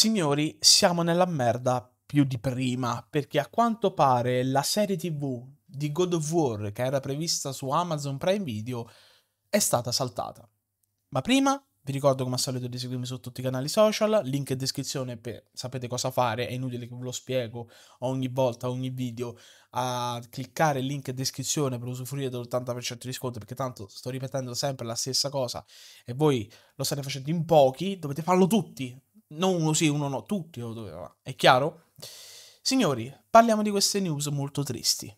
Signori, siamo nella merda più di prima, perché a quanto pare la serie TV di God of War che era prevista su Amazon Prime Video è stata saltata. Ma prima vi ricordo come al solito di seguirmi su tutti i canali social, link in descrizione per sapete cosa fare, è inutile che ve lo spiego ogni volta, ogni video, a cliccare il link in descrizione per usufruire dell'80% di sconto, perché tanto sto ripetendo sempre la stessa cosa e voi lo state facendo in pochi, dovete farlo tutti, non uno sì, uno no, tutti lo oh, dovevano. è chiaro? Signori, parliamo di queste news molto tristi.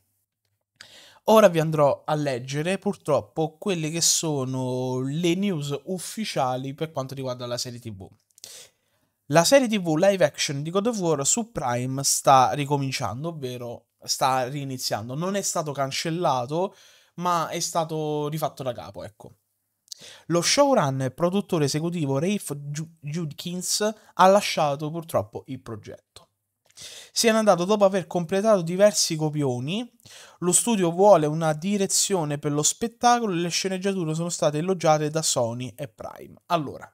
Ora vi andrò a leggere purtroppo quelle che sono le news ufficiali per quanto riguarda la serie TV. La serie TV live action di God of War su Prime sta ricominciando, ovvero sta riniziando. Non è stato cancellato, ma è stato rifatto da capo, ecco. Lo showrunner e produttore esecutivo Rafe Judkins ha lasciato purtroppo il progetto. Si è andato dopo aver completato diversi copioni. Lo studio vuole una direzione per lo spettacolo e le sceneggiature sono state elogiate da Sony e Prime. Allora,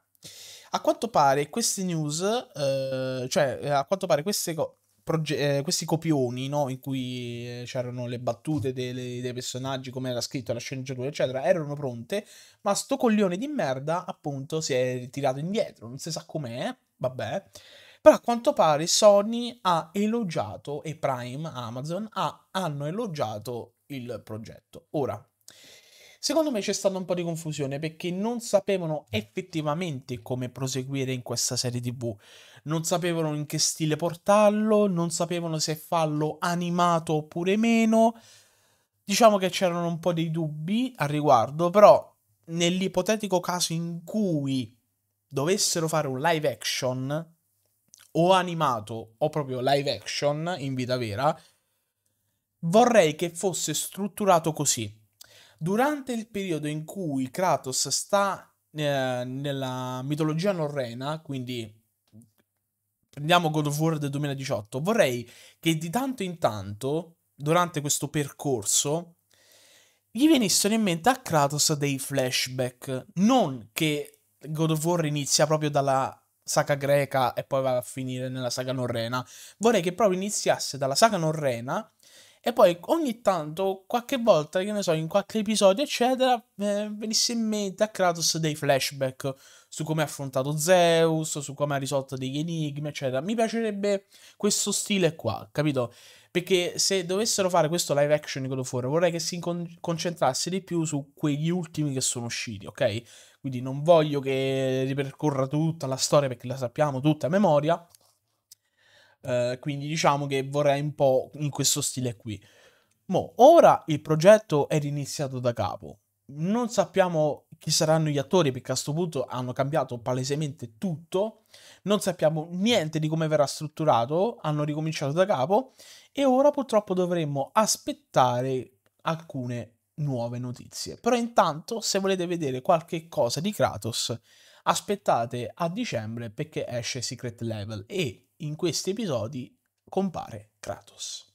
a quanto pare queste news, eh, cioè a quanto pare queste cose proge- eh, questi copioni no? in cui eh, c'erano le battute dei, dei personaggi, come era scritto la sceneggiatura, eccetera, erano pronte, ma sto coglione di merda appunto si è ritirato indietro, non si sa com'è, vabbè. Però a quanto pare Sony ha elogiato e Prime, Amazon, ha, hanno elogiato il progetto. Ora, Secondo me c'è stata un po' di confusione perché non sapevano effettivamente come proseguire in questa serie TV, non sapevano in che stile portarlo, non sapevano se farlo animato oppure meno. Diciamo che c'erano un po' dei dubbi al riguardo, però nell'ipotetico caso in cui dovessero fare un live action o animato o proprio live action in vita vera, vorrei che fosse strutturato così. Durante il periodo in cui Kratos sta eh, nella mitologia norrena, quindi prendiamo God of War del 2018, vorrei che di tanto in tanto, durante questo percorso, gli venissero in mente a Kratos dei flashback. Non che God of War inizia proprio dalla saga greca e poi va a finire nella saga norrena. Vorrei che proprio iniziasse dalla saga norrena e poi ogni tanto, qualche volta, che ne so, in qualche episodio, eccetera, eh, venisse in mente a Kratos dei flashback su come ha affrontato Zeus, su come ha risolto degli enigmi, eccetera. Mi piacerebbe questo stile qua, capito? Perché se dovessero fare questo live action di God of War, vorrei che si con- concentrasse di più su quegli ultimi che sono usciti, ok? Quindi non voglio che ripercorra tutta la storia perché la sappiamo tutta a memoria, eh, quindi diciamo che vorrei un po' in questo stile qui. Mo, ora il progetto è riniziato da capo. Non sappiamo chi saranno gli attori perché a questo punto hanno cambiato palesemente tutto. Non sappiamo niente di come verrà strutturato. Hanno ricominciato da capo. E ora purtroppo dovremmo aspettare alcune nuove notizie. Però intanto, se volete vedere qualche cosa di Kratos, aspettate a dicembre perché esce Secret Level e in questi episodi compare Kratos.